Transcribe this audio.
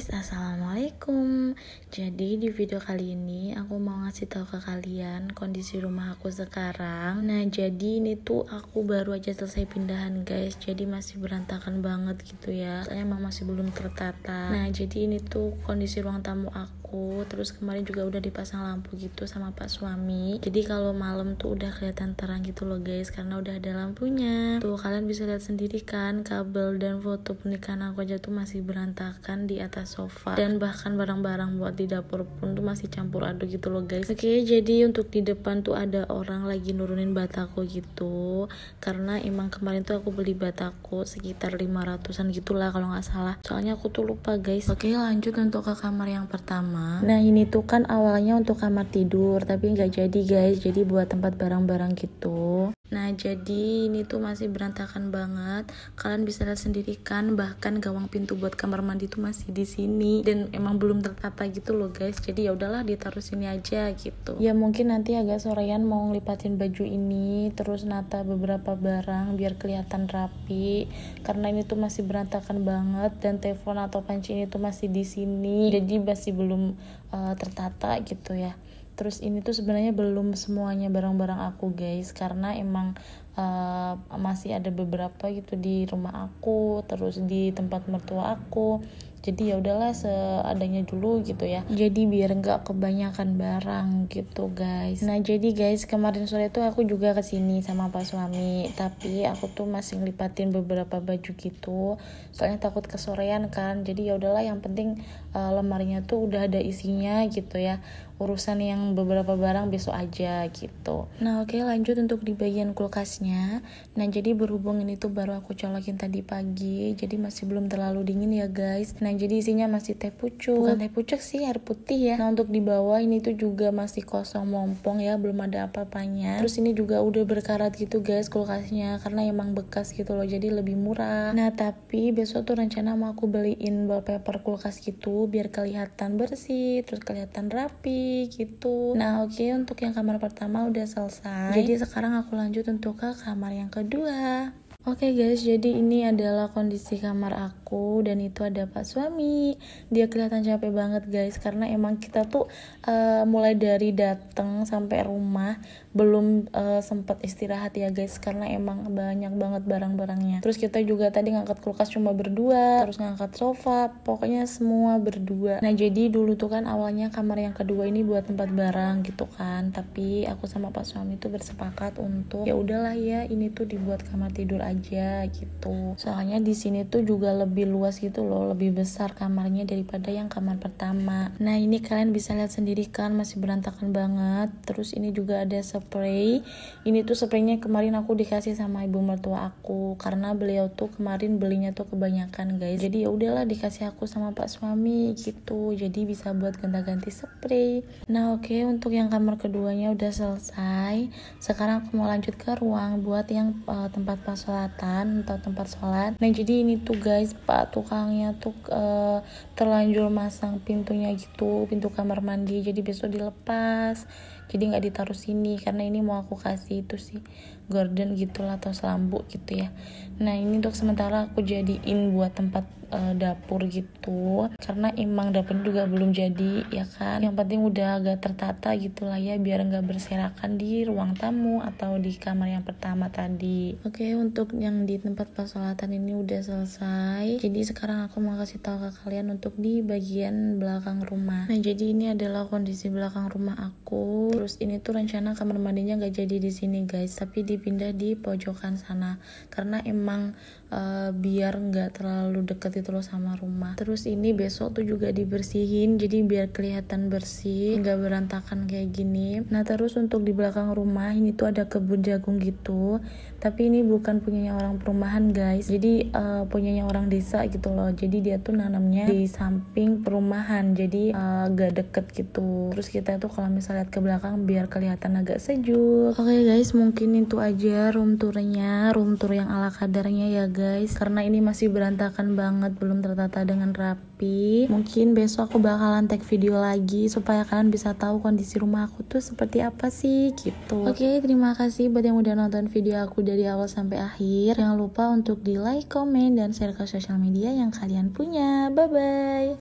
guys, assalamualaikum. Jadi di video kali ini aku mau ngasih tahu ke kalian kondisi rumah aku sekarang. Nah jadi ini tuh aku baru aja selesai pindahan guys, jadi masih berantakan banget gitu ya. Saya emang masih belum tertata. Nah jadi ini tuh kondisi ruang tamu aku aku terus kemarin juga udah dipasang lampu gitu sama pak suami jadi kalau malam tuh udah kelihatan terang gitu loh guys karena udah ada lampunya tuh kalian bisa lihat sendiri kan kabel dan foto pernikahan aku aja tuh masih berantakan di atas sofa dan bahkan barang-barang buat di dapur pun tuh masih campur aduk gitu loh guys oke okay, jadi untuk di depan tuh ada orang lagi nurunin bataku gitu karena emang kemarin tuh aku beli bataku sekitar 500an gitulah kalau nggak salah soalnya aku tuh lupa guys oke okay, lanjut untuk ke kamar yang pertama nah ini tuh kan awalnya untuk kamar tidur tapi nggak jadi guys jadi buat tempat barang-barang gitu Nah, jadi ini tuh masih berantakan banget. Kalian bisa lihat sendiri kan, bahkan gawang pintu buat kamar mandi tuh masih di sini dan emang belum tertata gitu loh, guys. Jadi ya udahlah ditaruh sini aja gitu. Ya mungkin nanti agak sorean mau ngelipatin baju ini, terus nata beberapa barang biar kelihatan rapi karena ini tuh masih berantakan banget dan telepon atau panci ini tuh masih di sini. Jadi masih belum uh, tertata gitu ya terus ini tuh sebenarnya belum semuanya barang-barang aku guys karena emang uh, masih ada beberapa gitu di rumah aku terus di tempat mertua aku jadi ya udahlah seadanya dulu gitu ya jadi biar nggak kebanyakan barang gitu guys nah jadi guys kemarin sore tuh aku juga kesini sama pak suami tapi aku tuh masih ngelipatin beberapa baju gitu soalnya takut kesorean kan jadi ya udahlah yang penting uh, lemarinya tuh udah ada isinya gitu ya urusan yang beberapa barang besok aja gitu. Nah oke okay, lanjut untuk di bagian kulkasnya. Nah jadi berhubung ini tuh baru aku colokin tadi pagi, jadi masih belum terlalu dingin ya guys. Nah nah jadi isinya masih teh pucuk bukan teh pucuk sih air putih ya nah untuk di bawah ini tuh juga masih kosong mompong ya belum ada apa-apanya terus ini juga udah berkarat gitu guys kulkasnya karena emang bekas gitu loh jadi lebih murah nah tapi besok tuh rencana mau aku beliin wallpaper kulkas gitu biar kelihatan bersih terus kelihatan rapi gitu nah oke okay, untuk yang kamar pertama udah selesai jadi sekarang aku lanjut untuk ke kamar yang kedua Oke okay guys, jadi ini adalah kondisi kamar aku aku dan itu ada pak suami dia kelihatan capek banget guys karena emang kita tuh uh, mulai dari datang sampai rumah belum uh, eh, sempat istirahat ya guys karena emang banyak banget barang-barangnya terus kita juga tadi ngangkat kulkas cuma berdua terus ngangkat sofa pokoknya semua berdua nah jadi dulu tuh kan awalnya kamar yang kedua ini buat tempat barang gitu kan tapi aku sama pak suami tuh bersepakat untuk ya udahlah ya ini tuh dibuat kamar tidur aja gitu soalnya di sini tuh juga lebih lebih luas gitu loh lebih besar kamarnya daripada yang kamar pertama nah ini kalian bisa lihat sendiri kan masih berantakan banget terus ini juga ada spray ini tuh spraynya kemarin aku dikasih sama ibu mertua aku karena beliau tuh kemarin belinya tuh kebanyakan guys jadi ya udahlah dikasih aku sama pak suami gitu jadi bisa buat ganti-ganti spray nah oke okay, untuk yang kamar keduanya udah selesai sekarang aku mau lanjut ke ruang buat yang uh, tempat pasolatan atau tempat sholat nah jadi ini tuh guys lupa tukangnya tuh uh, terlanjur masang pintunya gitu pintu kamar mandi jadi besok dilepas jadi nggak ditaruh sini karena ini mau aku kasih itu sih garden gitulah atau selambu gitu ya nah ini untuk sementara aku jadiin buat tempat uh, dapur gitu karena emang dapur juga belum jadi ya kan yang penting udah agak tertata gitu lah ya biar nggak berserakan di ruang tamu atau di kamar yang pertama tadi oke okay, untuk yang di tempat pasolatan ini udah selesai jadi sekarang aku mau kasih tahu ke kalian untuk di bagian belakang rumah nah jadi ini adalah kondisi belakang rumah aku terus ini tuh rencana kamar mandinya nggak jadi di sini guys tapi dipindah di pojokan sana karena emang uh, biar nggak terlalu deket gitu loh sama rumah terus ini besok tuh juga dibersihin jadi biar kelihatan bersih nggak berantakan kayak gini nah terus untuk di belakang rumah ini tuh ada kebun jagung gitu tapi ini bukan punyanya orang perumahan guys jadi uh, punyanya orang desa gitu loh jadi dia tuh nanamnya di samping perumahan jadi uh, eh, gak deket gitu terus kita tuh kalau misalnya lihat ke belakang biar kelihatan agak sejuk oke okay guys mungkin itu aja room tournya room tour yang ala kadarnya ya guys karena ini masih berantakan banget banget belum tertata dengan rapi. Mungkin besok aku bakalan take video lagi supaya kalian bisa tahu kondisi rumah aku tuh seperti apa sih gitu. Oke, okay, terima kasih buat yang udah nonton video aku dari awal sampai akhir. Jangan lupa untuk di like, komen, dan share ke sosial media yang kalian punya. Bye-bye.